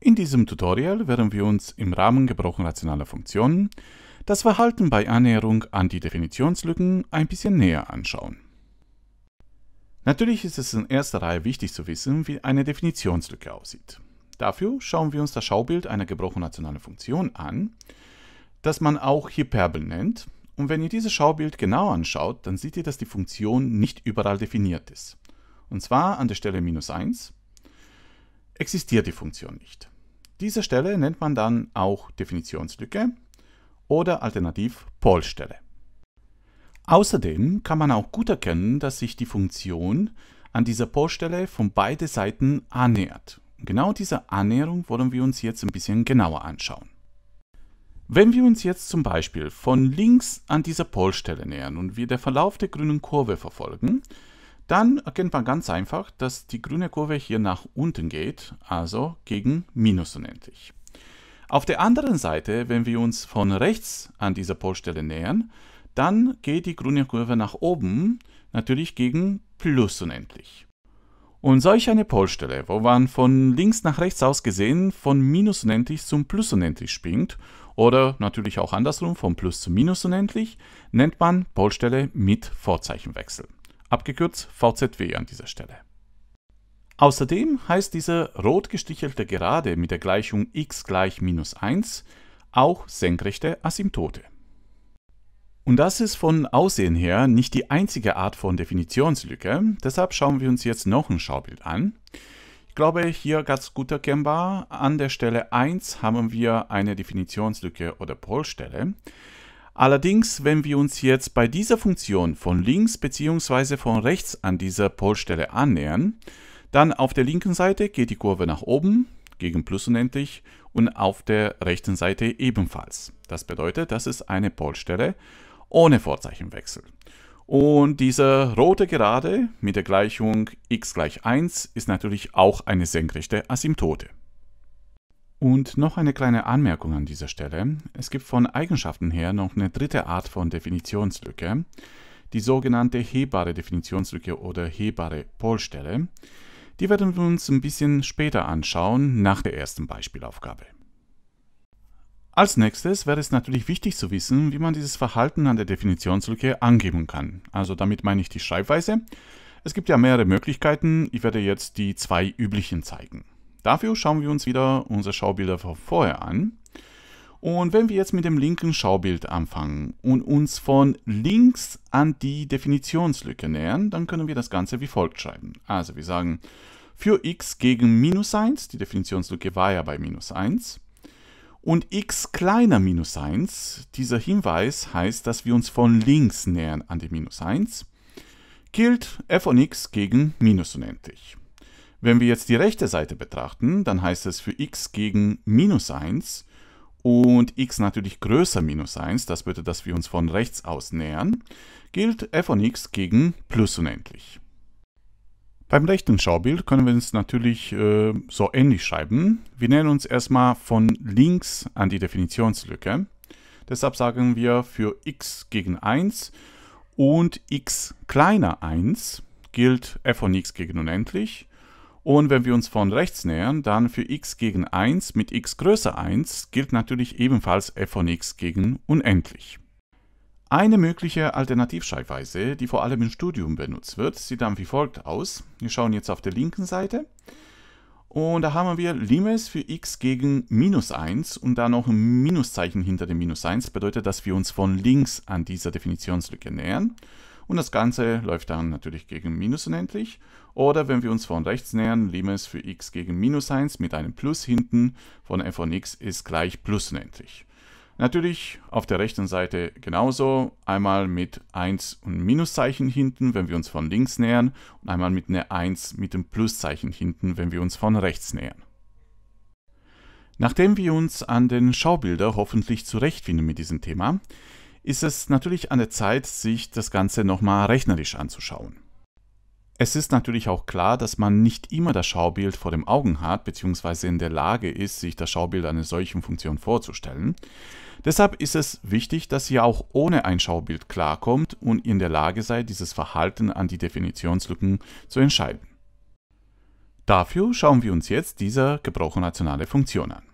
In diesem Tutorial werden wir uns im Rahmen gebrochen rationaler Funktionen das Verhalten bei Annäherung an die Definitionslücken ein bisschen näher anschauen. Natürlich ist es in erster Reihe wichtig zu wissen, wie eine Definitionslücke aussieht. Dafür schauen wir uns das Schaubild einer gebrochen rationalen Funktion an, das man auch Hyperbel nennt. Und wenn ihr dieses Schaubild genau anschaut, dann seht ihr, dass die Funktion nicht überall definiert ist. Und zwar an der Stelle minus 1 existiert die Funktion nicht. Diese Stelle nennt man dann auch Definitionslücke oder alternativ Polstelle. Außerdem kann man auch gut erkennen, dass sich die Funktion an dieser Polstelle von beide Seiten annähert. Genau diese Annäherung wollen wir uns jetzt ein bisschen genauer anschauen. Wenn wir uns jetzt zum Beispiel von links an dieser Polstelle nähern und wir den Verlauf der grünen Kurve verfolgen, dann erkennt man ganz einfach, dass die grüne Kurve hier nach unten geht, also gegen minus unendlich. Auf der anderen Seite, wenn wir uns von rechts an dieser Polstelle nähern, dann geht die grüne Kurve nach oben, natürlich gegen plus unendlich. Und solch eine Polstelle, wo man von links nach rechts aus gesehen von minus unendlich zum plus unendlich springt, oder natürlich auch andersrum von plus zu minus unendlich, nennt man Polstelle mit Vorzeichenwechsel abgekürzt VZW an dieser Stelle. Außerdem heißt diese rot gestichelte Gerade mit der Gleichung x gleich minus 1 auch senkrechte Asymptote. Und das ist von Aussehen her nicht die einzige Art von Definitionslücke, deshalb schauen wir uns jetzt noch ein Schaubild an. Ich glaube, hier ganz gut erkennbar, an der Stelle 1 haben wir eine Definitionslücke oder Polstelle. Allerdings, wenn wir uns jetzt bei dieser Funktion von links bzw. von rechts an dieser Polstelle annähern, dann auf der linken Seite geht die Kurve nach oben, gegen plus unendlich, und auf der rechten Seite ebenfalls. Das bedeutet, das ist eine Polstelle ohne Vorzeichenwechsel. Und diese rote Gerade mit der Gleichung x gleich 1 ist natürlich auch eine senkrechte Asymptote. Und noch eine kleine Anmerkung an dieser Stelle. Es gibt von Eigenschaften her noch eine dritte Art von Definitionslücke, die sogenannte hebbare Definitionslücke oder hebbare Polstelle. Die werden wir uns ein bisschen später anschauen, nach der ersten Beispielaufgabe. Als nächstes wäre es natürlich wichtig zu wissen, wie man dieses Verhalten an der Definitionslücke angeben kann. Also damit meine ich die Schreibweise. Es gibt ja mehrere Möglichkeiten, ich werde jetzt die zwei üblichen zeigen. Dafür schauen wir uns wieder unsere Schaubilder von vorher an. Und wenn wir jetzt mit dem linken Schaubild anfangen und uns von links an die Definitionslücke nähern, dann können wir das Ganze wie folgt schreiben. Also wir sagen, für x gegen minus 1, die Definitionslücke war ja bei minus 1, und x kleiner minus 1, dieser Hinweis heißt, dass wir uns von links nähern an die minus 1, gilt f von x gegen minus unendlich. Wenn wir jetzt die rechte Seite betrachten, dann heißt es für x gegen minus 1 und x natürlich größer minus 1, das bedeutet, dass wir uns von rechts aus nähern, gilt f von x gegen plus unendlich. Beim rechten Schaubild können wir es natürlich äh, so ähnlich schreiben. Wir nähern uns erstmal von links an die Definitionslücke. Deshalb sagen wir für x gegen 1 und x kleiner 1 gilt f von x gegen unendlich und wenn wir uns von rechts nähern, dann für x gegen 1 mit x größer 1 gilt natürlich ebenfalls f von x gegen unendlich. Eine mögliche Alternativschreibweise, die vor allem im Studium benutzt wird, sieht dann wie folgt aus. Wir schauen jetzt auf der linken Seite. Und da haben wir Limes für x gegen minus 1 und da noch ein Minuszeichen hinter dem minus 1 bedeutet, dass wir uns von links an dieser Definitionslücke nähern. Und das Ganze läuft dann natürlich gegen minus unendlich. Oder wenn wir uns von rechts nähern, Limes für x gegen minus 1 mit einem Plus hinten von f von x ist gleich plus unendlich. Natürlich auf der rechten Seite genauso, einmal mit 1 und Minuszeichen hinten, wenn wir uns von links nähern, und einmal mit einer 1 mit dem Pluszeichen hinten, wenn wir uns von rechts nähern. Nachdem wir uns an den Schaubilder hoffentlich zurechtfinden mit diesem Thema, ist es natürlich an der Zeit, sich das Ganze nochmal rechnerisch anzuschauen. Es ist natürlich auch klar, dass man nicht immer das Schaubild vor dem Augen hat, bzw. in der Lage ist, sich das Schaubild einer solchen Funktion vorzustellen. Deshalb ist es wichtig, dass ihr auch ohne ein Schaubild klarkommt und in der Lage seid, dieses Verhalten an die Definitionslücken zu entscheiden. Dafür schauen wir uns jetzt diese gebrochen-nationale Funktion an.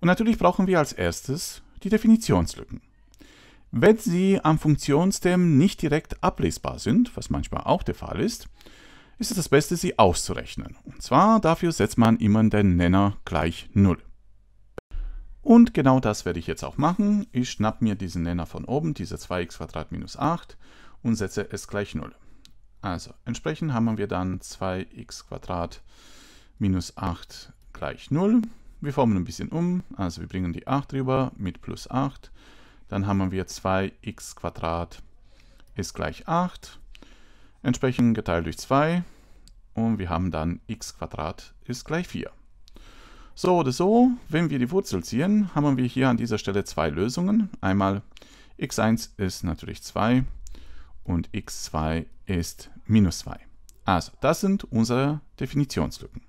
Und natürlich brauchen wir als erstes die Definitionslücken. Wenn sie am Funktionsterm nicht direkt ablesbar sind, was manchmal auch der Fall ist, ist es das Beste, sie auszurechnen. Und zwar dafür setzt man immer den Nenner gleich 0. Und genau das werde ich jetzt auch machen. Ich schnappe mir diesen Nenner von oben, diese 2x minus 8 und setze es gleich 0. Also entsprechend haben wir dann 2x minus 8 gleich 0. Wir formen ein bisschen um, also wir bringen die 8 rüber mit plus 8 dann haben wir 2x ist gleich 8. Entsprechend geteilt durch 2. Und wir haben dann x ist gleich 4. So oder so, wenn wir die Wurzel ziehen, haben wir hier an dieser Stelle zwei Lösungen. Einmal x1 ist natürlich 2 und x2 ist minus 2. Also, das sind unsere Definitionslücken.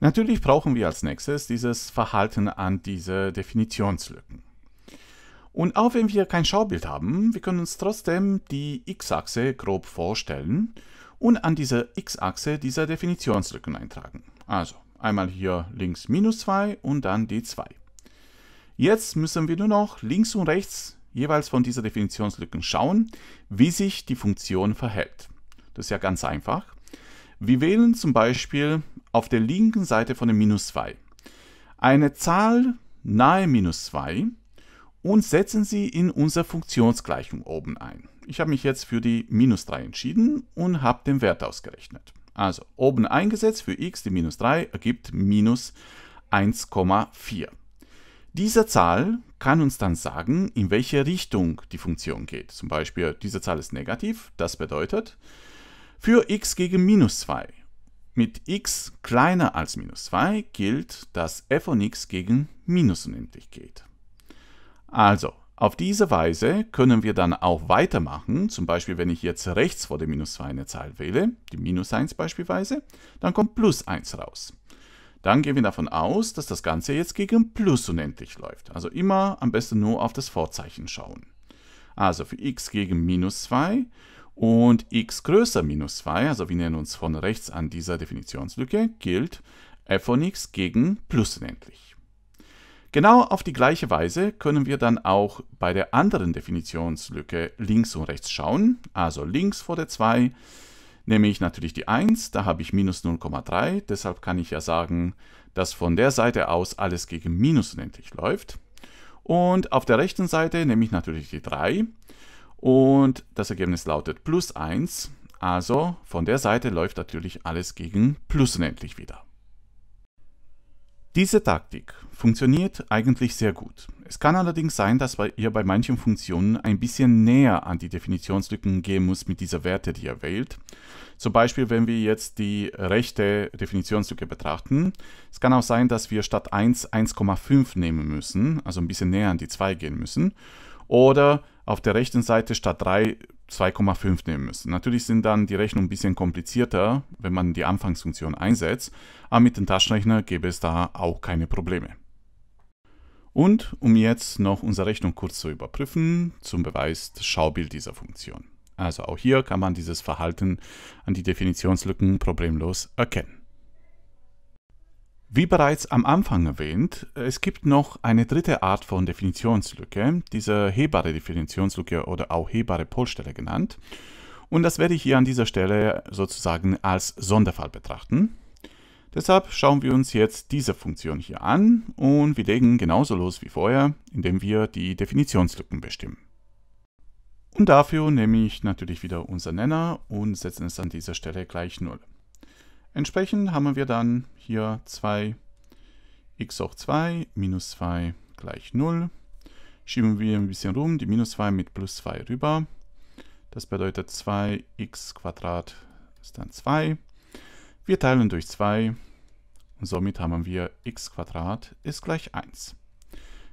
Natürlich brauchen wir als nächstes dieses Verhalten an diese Definitionslücken. Und auch wenn wir kein Schaubild haben, wir können uns trotzdem die x-Achse grob vorstellen und an dieser x-Achse diese Definitionslücken eintragen. Also einmal hier links minus 2 und dann die 2. Jetzt müssen wir nur noch links und rechts jeweils von dieser Definitionslücken schauen, wie sich die Funktion verhält. Das ist ja ganz einfach. Wir wählen zum Beispiel auf der linken Seite von dem minus 2 eine Zahl nahe minus 2 und setzen sie in unserer Funktionsgleichung oben ein. Ich habe mich jetzt für die minus 3 entschieden und habe den Wert ausgerechnet. Also oben eingesetzt für x, die minus 3 ergibt minus 1,4. Diese Zahl kann uns dann sagen, in welche Richtung die Funktion geht. Zum Beispiel, diese Zahl ist negativ, das bedeutet, für x gegen minus 2 mit x kleiner als minus 2 gilt, dass f von x gegen minus unendlich geht. Also, auf diese Weise können wir dann auch weitermachen, zum Beispiel wenn ich jetzt rechts vor dem Minus 2 eine Zahl wähle, die Minus 1 beispielsweise, dann kommt Plus 1 raus. Dann gehen wir davon aus, dass das Ganze jetzt gegen Plus unendlich läuft. Also immer am besten nur auf das Vorzeichen schauen. Also für x gegen minus 2 und x größer minus 2, also wir nennen uns von rechts an dieser Definitionslücke, gilt f von x gegen plus unendlich. Genau auf die gleiche Weise können wir dann auch bei der anderen Definitionslücke links und rechts schauen. Also links vor der 2 nehme ich natürlich die 1, da habe ich minus 0,3. Deshalb kann ich ja sagen, dass von der Seite aus alles gegen minus unendlich läuft. Und auf der rechten Seite nehme ich natürlich die 3 und das Ergebnis lautet plus 1. Also von der Seite läuft natürlich alles gegen plus unendlich wieder. Diese Taktik funktioniert eigentlich sehr gut. Es kann allerdings sein, dass ihr bei manchen Funktionen ein bisschen näher an die Definitionslücken gehen muss mit dieser Werte, die ihr wählt. Zum Beispiel, wenn wir jetzt die rechte Definitionslücke betrachten. Es kann auch sein, dass wir statt 1 1,5 nehmen müssen, also ein bisschen näher an die 2 gehen müssen oder auf der rechten Seite statt 3 2,5 nehmen müssen. Natürlich sind dann die Rechnungen ein bisschen komplizierter, wenn man die Anfangsfunktion einsetzt, aber mit dem Taschenrechner gäbe es da auch keine Probleme. Und um jetzt noch unsere Rechnung kurz zu überprüfen, zum Beweis das Schaubild dieser Funktion. Also auch hier kann man dieses Verhalten an die Definitionslücken problemlos erkennen. Wie bereits am Anfang erwähnt, es gibt noch eine dritte Art von Definitionslücke, diese hebare Definitionslücke oder auch hebare Polstelle genannt. Und das werde ich hier an dieser Stelle sozusagen als Sonderfall betrachten. Deshalb schauen wir uns jetzt diese Funktion hier an und wir legen genauso los wie vorher, indem wir die Definitionslücken bestimmen. Und dafür nehme ich natürlich wieder unser Nenner und setze es an dieser Stelle gleich 0. Entsprechend haben wir dann hier 2 x hoch 2 minus 2 gleich 0. Schieben wir ein bisschen rum, die minus 2 mit plus 2 rüber. Das bedeutet 2x Quadrat ist dann 2. Wir teilen durch 2 und somit haben wir x Quadrat ist gleich 1.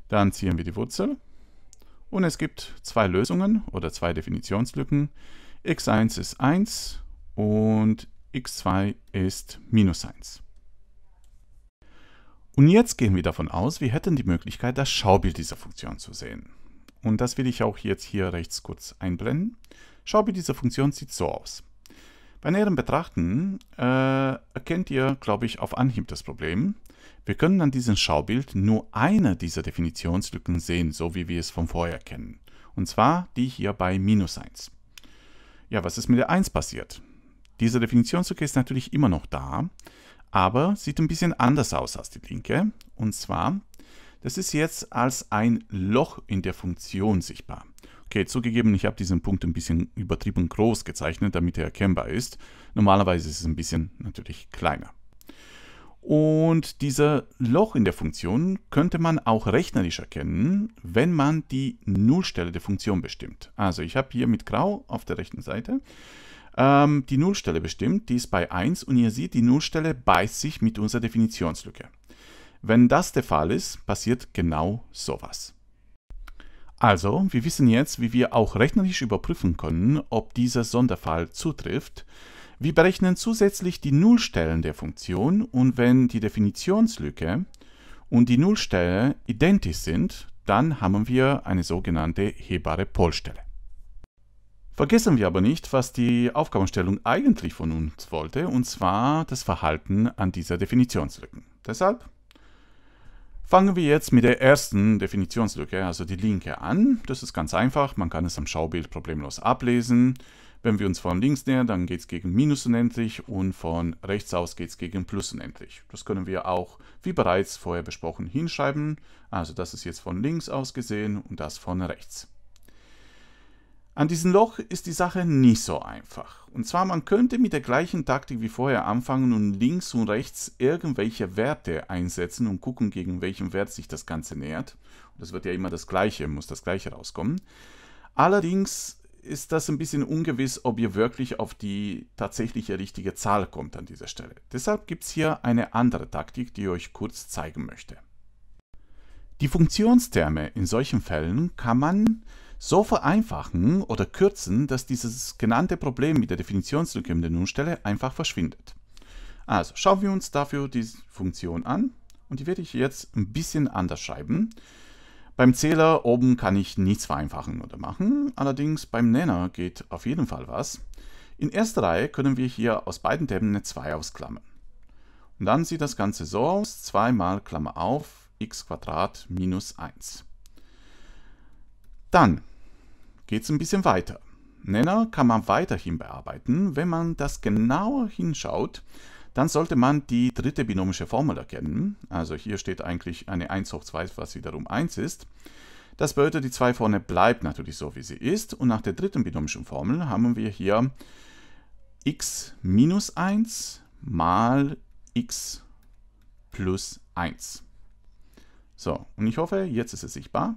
Dann ziehen wir die Wurzel und es gibt zwei Lösungen oder zwei Definitionslücken. x1 ist 1 und x2 ist minus 1. Und jetzt gehen wir davon aus, wir hätten die Möglichkeit, das Schaubild dieser Funktion zu sehen. Und das will ich auch jetzt hier rechts kurz einblenden. Schaubild dieser Funktion sieht so aus. Bei näherem Betrachten äh, erkennt ihr, glaube ich, auf Anhieb das Problem. Wir können an diesem Schaubild nur eine dieser Definitionslücken sehen, so wie wir es von vorher kennen. Und zwar die hier bei minus 1. Ja, was ist mit der 1 passiert? Diese Definitionslücke ist natürlich immer noch da, aber sieht ein bisschen anders aus als die linke. Und zwar, das ist jetzt als ein Loch in der Funktion sichtbar. Okay, zugegeben, ich habe diesen Punkt ein bisschen übertrieben groß gezeichnet, damit er erkennbar ist. Normalerweise ist es ein bisschen natürlich kleiner. Und dieser Loch in der Funktion könnte man auch rechnerisch erkennen, wenn man die Nullstelle der Funktion bestimmt. Also ich habe hier mit Grau auf der rechten Seite ähm, die Nullstelle bestimmt, die ist bei 1 und ihr seht, die Nullstelle beißt sich mit unserer Definitionslücke. Wenn das der Fall ist, passiert genau sowas. Also, wir wissen jetzt, wie wir auch rechnerisch überprüfen können, ob dieser Sonderfall zutrifft. Wir berechnen zusätzlich die Nullstellen der Funktion und wenn die Definitionslücke und die Nullstelle identisch sind, dann haben wir eine sogenannte hebbare Polstelle. Vergessen wir aber nicht, was die Aufgabenstellung eigentlich von uns wollte, und zwar das Verhalten an dieser Definitionslücken. Deshalb fangen wir jetzt mit der ersten Definitionslücke, also die linke, an. Das ist ganz einfach, man kann es am Schaubild problemlos ablesen. Wenn wir uns von links nähern, dann geht es gegen Minus unendlich und von rechts aus geht es gegen Plus unendlich. Das können wir auch, wie bereits vorher besprochen, hinschreiben. Also das ist jetzt von links aus gesehen und das von rechts. An diesem Loch ist die Sache nicht so einfach. Und zwar, man könnte mit der gleichen Taktik wie vorher anfangen und links und rechts irgendwelche Werte einsetzen und gucken, gegen welchen Wert sich das Ganze nähert. Und das wird ja immer das Gleiche, muss das Gleiche rauskommen. Allerdings ist das ein bisschen ungewiss, ob ihr wirklich auf die tatsächliche richtige Zahl kommt an dieser Stelle. Deshalb gibt es hier eine andere Taktik, die ich euch kurz zeigen möchte. Die Funktionstherme in solchen Fällen kann man so vereinfachen oder kürzen, dass dieses genannte Problem mit der Definitionslücke in der Nullstelle einfach verschwindet. Also schauen wir uns dafür die Funktion an und die werde ich jetzt ein bisschen anders schreiben. Beim Zähler oben kann ich nichts vereinfachen oder machen, allerdings beim Nenner geht auf jeden Fall was. In erster Reihe können wir hier aus beiden Tabben eine 2 ausklammern. Und dann sieht das Ganze so aus, 2 mal Klammer auf, x minus 1. Dann geht es ein bisschen weiter. Nenner kann man weiterhin bearbeiten. Wenn man das genauer hinschaut, dann sollte man die dritte binomische Formel erkennen. Also hier steht eigentlich eine 1 hoch 2, was wiederum 1 ist. Das bedeutet, die 2 vorne bleibt natürlich so, wie sie ist. Und nach der dritten binomischen Formel haben wir hier x minus 1 mal x plus 1. So, und ich hoffe, jetzt ist es sichtbar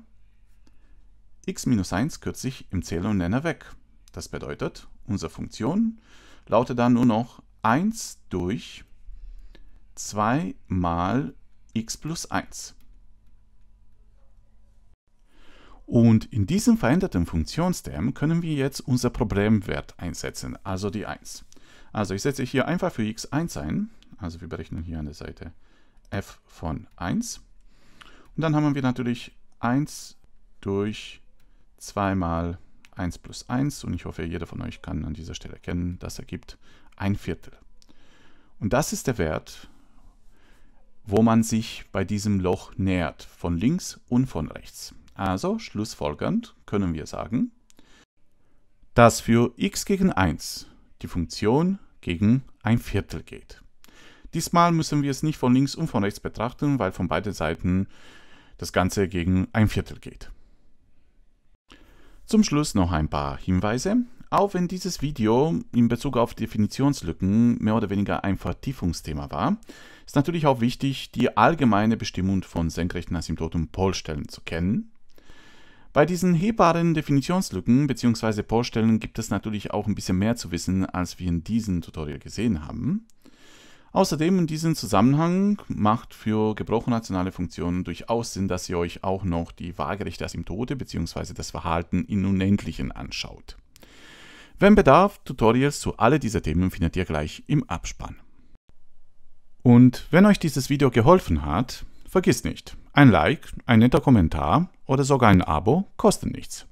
x-1 kürze ich im Zähler und Nenner weg. Das bedeutet, unsere Funktion lautet dann nur noch 1 durch 2 mal x plus 1. Und in diesem veränderten Funktionsterm können wir jetzt unser Problemwert einsetzen, also die 1. Also ich setze hier einfach für x1 ein, also wir berechnen hier an der Seite f von 1. Und dann haben wir natürlich 1 durch 2 mal 1 plus 1 und ich hoffe, jeder von euch kann an dieser Stelle erkennen, das ergibt ein Viertel. Und das ist der Wert, wo man sich bei diesem Loch nähert, von links und von rechts. Also schlussfolgernd können wir sagen, dass für x gegen 1 die Funktion gegen ein Viertel geht. Diesmal müssen wir es nicht von links und von rechts betrachten, weil von beiden Seiten das Ganze gegen ein Viertel geht. Zum Schluss noch ein paar Hinweise. Auch wenn dieses Video in Bezug auf Definitionslücken mehr oder weniger ein Vertiefungsthema war, ist natürlich auch wichtig, die allgemeine Bestimmung von senkrechten asymptoten Polstellen zu kennen. Bei diesen hebbaren Definitionslücken bzw. Polstellen gibt es natürlich auch ein bisschen mehr zu wissen, als wir in diesem Tutorial gesehen haben. Außerdem in diesem Zusammenhang macht für gebrochrationale Funktionen durchaus Sinn, dass ihr euch auch noch die waagerechte Asymptote bzw. das Verhalten in Unendlichen anschaut. Wenn Bedarf, Tutorials zu alle dieser Themen findet ihr gleich im Abspann. Und wenn euch dieses Video geholfen hat, vergiss nicht, ein Like, ein netter Kommentar oder sogar ein Abo kosten nichts.